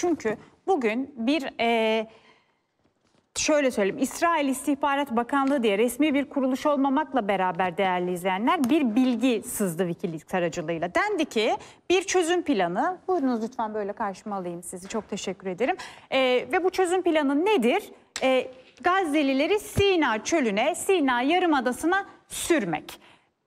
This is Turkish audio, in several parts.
Çünkü bugün bir... E, şöyle söyleyeyim. İsrail İstihbarat Bakanlığı diye resmi bir kuruluş olmamakla beraber değerli izleyenler bir bilgi sızdı Wikileaks aracılığıyla. Dendi ki bir çözüm planı, buyurunuz lütfen böyle karşıma alayım sizi çok teşekkür ederim. Ee, ve bu çözüm planı nedir? Ee, Gazze'lileri Sina çölüne, Sina yarımadasına sürmek.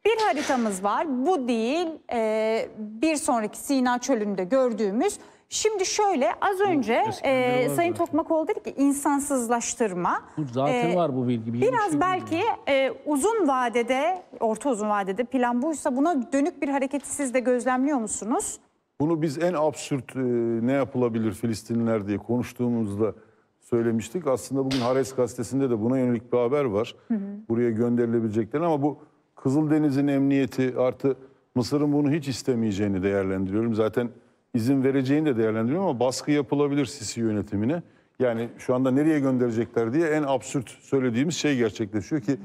Bir haritamız var. Bu değil e, bir sonraki Sina çölünde gördüğümüz Şimdi şöyle az önce e, Sayın Tokmakoğlu dedi ki insansızlaştırma. zaten e, var bu bilgi. Bir biraz şey belki e, uzun vadede, orta uzun vadede plan buysa buna dönük bir hareketi siz de gözlemliyor musunuz? Bunu biz en absürt e, ne yapılabilir Filistinliler diye konuştuğumuzda söylemiştik. Aslında bugün Hares gazetesinde de buna yönelik bir haber var. Hı hı. Buraya gönderilebilecekler ama bu Kızıldeniz'in emniyeti artı Mısır'ın bunu hiç istemeyeceğini değerlendiriyorum. Zaten izin vereceğini de değerlendiriyorum ama baskı yapılabilir Sisi yönetimine. Yani şu anda nereye gönderecekler diye en absürt söylediğimiz şey gerçekleşiyor ki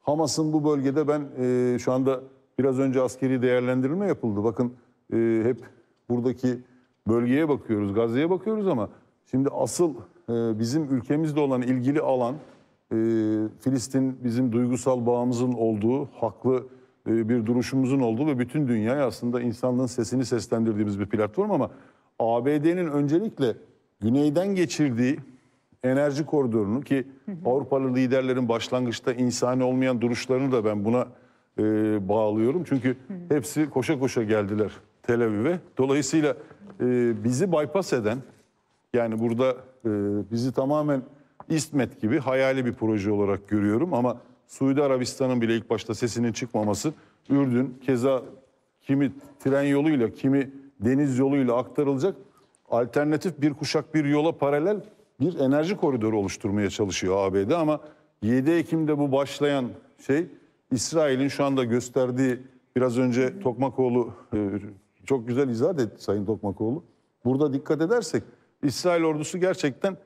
Hamas'ın bu bölgede ben e, şu anda biraz önce askeri değerlendirme yapıldı. Bakın e, hep buradaki bölgeye bakıyoruz, Gazze'ye bakıyoruz ama şimdi asıl e, bizim ülkemizde olan ilgili alan e, Filistin bizim duygusal bağımızın olduğu haklı e, bir duruşumuzun olduğu ve bütün dünyaya aslında insanlığın sesini seslendirdiğimiz bir platform ama ABD'nin öncelikle güneyden geçirdiği enerji koridorunu ki Avrupalı liderlerin başlangıçta insani olmayan duruşlarını da ben buna e, bağlıyorum. Çünkü hepsi koşa koşa geldiler Tel Aviv'e. Dolayısıyla e, bizi bypass eden yani burada e, bizi tamamen İsmet gibi hayali bir proje olarak görüyorum ama Suudi Arabistan'ın bile ilk başta sesinin çıkmaması, Ürdün keza kimi tren yoluyla, kimi deniz yoluyla aktarılacak alternatif bir kuşak bir yola paralel bir enerji koridoru oluşturmaya çalışıyor ABD ama 7 Ekim'de bu başlayan şey İsrail'in şu anda gösterdiği biraz önce Tokmakoğlu e, çok güzel izah etti Sayın Tokmakoğlu. Burada dikkat edersek İsrail ordusu gerçekten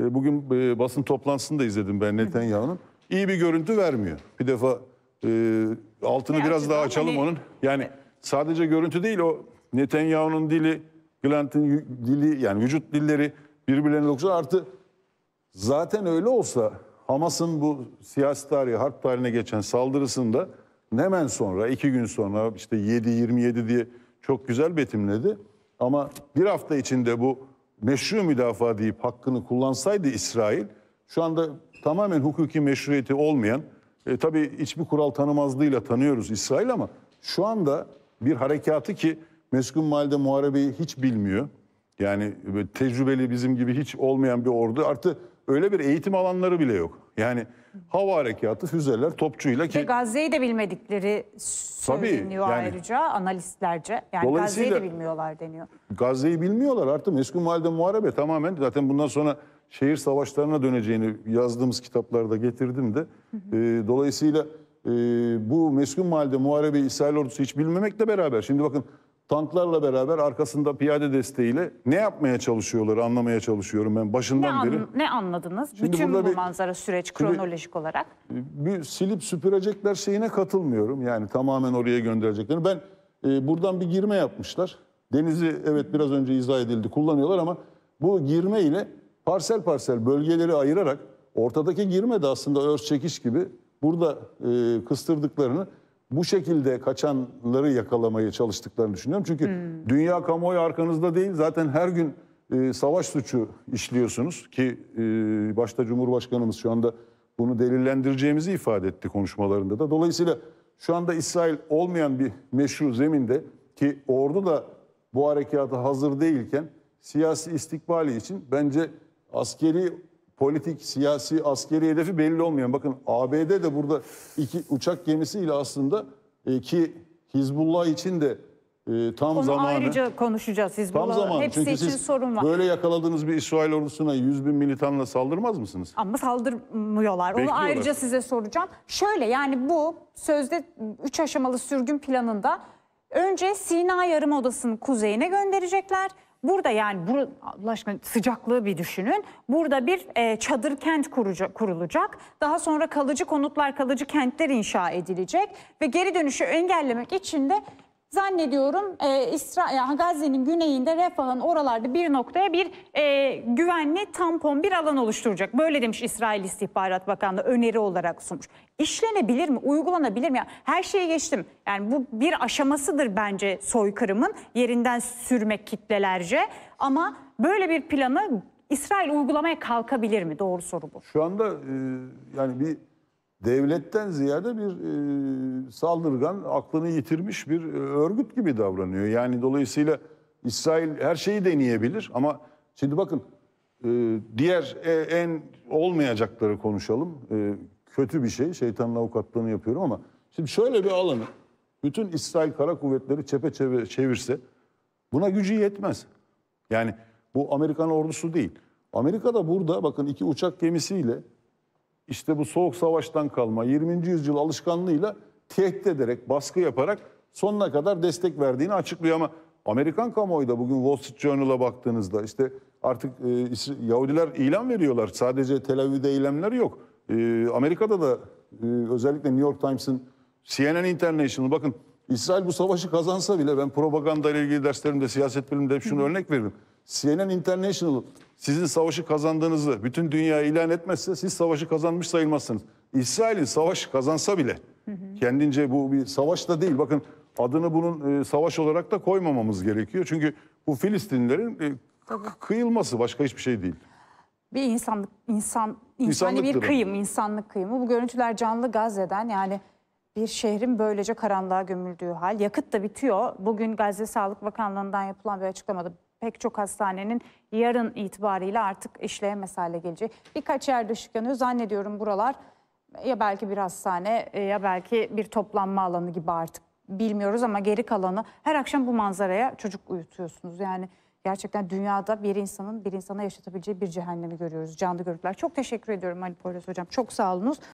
e, bugün e, basın toplantısını da izledim ben Netanyahu'nun iyi bir görüntü vermiyor. Bir defa e, altını ne biraz daha açalım hani... onun. Yani sadece görüntü değil o Netanyahu'nun dili, Glant'ın dili yani vücut dilleri birbirlerine dokunuyor. Artı zaten öyle olsa Hamas'ın bu siyasi tarihi, harp tarihine geçen saldırısında hemen sonra, iki gün sonra işte 7-27 diye çok güzel betimledi. Ama bir hafta içinde bu meşru müdafaa deyip hakkını kullansaydı İsrail şu anda tamamen hukuki meşruiyeti olmayan, e, tabii hiçbir kural tanımazlığıyla tanıyoruz İsrail ama şu anda bir harekatı ki meskun mahallede muharebeyi hiç bilmiyor. Yani e, tecrübeli bizim gibi hiç olmayan bir ordu. Artı öyle bir eğitim alanları bile yok. Yani hava harekatı, füzeler, topçuyla ki... Ve Gazze'yi de bilmedikleri söyleniyor Tabii, yani, ayrıca analistlerce. Yani Gazze'yi de bilmiyorlar deniyor. Gazze'yi bilmiyorlar artık. Meskun mahallede muharebe tamamen zaten bundan sonra şehir savaşlarına döneceğini yazdığımız kitaplarda getirdim de. E, dolayısıyla e, bu meskun mahallede muharebe İsrail ordusu hiç bilmemekle beraber. Şimdi bakın tanklarla beraber arkasında piyade desteğiyle ne yapmaya çalışıyorlar anlamaya çalışıyorum ben başından ne beri. ne anladınız? Şimdi Bütün bu bir, manzara süreç kronolojik olarak. E, bir silip süpürecekler şeyine katılmıyorum. Yani tamamen oraya göndereceklerini. Ben e, buradan bir girme yapmışlar. Denizi evet biraz önce izah edildi kullanıyorlar ama bu girme ile parsel parsel bölgeleri ayırarak ortadaki girmedi aslında örs çekiş gibi burada e, kıstırdıklarını bu şekilde kaçanları yakalamaya çalıştıklarını düşünüyorum. Çünkü hmm. dünya kamuoyu arkanızda değil zaten her gün e, savaş suçu işliyorsunuz ki e, başta Cumhurbaşkanımız şu anda bunu delillendireceğimizi ifade etti konuşmalarında da. Dolayısıyla şu anda İsrail olmayan bir meşru zeminde ki ordu da bu harekata hazır değilken siyasi istikbali için bence askeri politik, siyasi, askeri hedefi belli olmayan. Bakın ABD de burada iki uçak gemisiyle aslında e, ki Hizbullah için de e, tam Onu zamanı. ayrıca konuşacağız Hizbullah. Tam zamanı. Hepsi Çünkü için sorun var. Böyle yakaladığınız bir İsrail ordusuna 100 bin militanla saldırmaz mısınız? Ama saldırmıyorlar. Onu ayrıca size soracağım. Şöyle yani bu sözde 3 aşamalı sürgün planında önce Sina Yarımadası'nın kuzeyine gönderecekler. Burada yani bu, Allah aşkına sıcaklığı bir düşünün. Burada bir e, çadır kent kuruca, kurulacak. Daha sonra kalıcı konutlar, kalıcı kentler inşa edilecek. Ve geri dönüşü engellemek için de Zannediyorum e, İsra Gazze'nin güneyinde Refah'ın oralarda bir noktaya bir e, güvenli tampon bir alan oluşturacak. Böyle demiş İsrail İstihbarat Bakanlığı öneri olarak sunmuş. İşlenebilir mi? Uygulanabilir mi? Yani her şeyi geçtim. Yani bu bir aşamasıdır bence soykırımın yerinden sürmek kitlelerce. Ama böyle bir planı İsrail uygulamaya kalkabilir mi? Doğru soru bu. Şu anda e, yani bir devletten ziyade bir e, saldırgan, aklını yitirmiş bir e, örgüt gibi davranıyor. Yani dolayısıyla İsrail her şeyi deneyebilir ama şimdi bakın e, diğer e, en olmayacakları konuşalım. E, kötü bir şey, şeytanın avukatlığını yapıyorum ama şimdi şöyle bir alanı bütün İsrail kara kuvvetleri çepeçevre çevirse buna gücü yetmez. Yani bu Amerikan ordusu değil. Amerika da burada bakın iki uçak gemisiyle işte bu soğuk savaştan kalma 20. yüzyıl alışkanlığıyla tehdit ederek, baskı yaparak sonuna kadar destek verdiğini açıklıyor ama Amerikan kamuoyu da bugün Wall Street Journal'a baktığınızda işte artık e, Yahudiler ilan veriyorlar. Sadece Tel Aviv'de eylemler yok. E, Amerika'da da e, özellikle New York Times'ın CNN International bakın İsrail bu savaşı kazansa bile ben propaganda ile ilgili derslerimde siyaset bilimde hep şunu örnek veririm. CNN International sizin savaşı kazandığınızı bütün dünya ilan etmezse siz savaşı kazanmış sayılmazsınız. İsrail'in savaşı kazansa bile kendince bu bir savaş da değil. Bakın adını bunun e, savaş olarak da koymamamız gerekiyor. Çünkü bu Filistinlerin e, kıyılması başka hiçbir şey değil. Bir insanlık, insan, insani bir kıyım, insanlık kıyımı. Bu görüntüler canlı Gazze'den yani bir şehrin böylece karanlığa gömüldüğü hal. Yakıt da bitiyor. Bugün Gazze Sağlık Bakanlığı'ndan yapılan bir açıklamada pek çok hastanenin yarın itibariyle artık işleye mesale geleceği. Birkaç yerde ışık yanıyor. Zannediyorum buralar ya belki bir hastane e, ya belki bir toplanma alanı gibi artık bilmiyoruz ama geri kalanı her akşam bu manzaraya çocuk uyutuyorsunuz. Yani gerçekten dünyada bir insanın bir insana yaşatabileceği bir cehennemi görüyoruz. Canlı görüntüler. Çok teşekkür ediyorum Ali Poyraz Hocam. Çok sağ